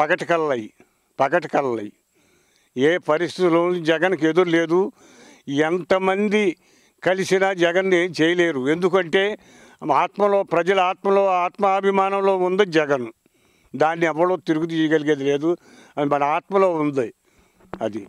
పగటి కళ్ళయి పగటి కళ్ళయి ఏ పరిస్థితుల్లో జగన్కి ఎదురు లేదు ఎంతమంది కలిసినా జగన్ చేయలేరు ఎందుకంటే ఆత్మలో ప్రజల ఆత్మలో ఆత్మాభిమానంలో ఉంది జగన్ దాన్ని ఎవరో తిరుగు తీయగలిగేది లేదు అది మన ఆత్మలో ఉంది అది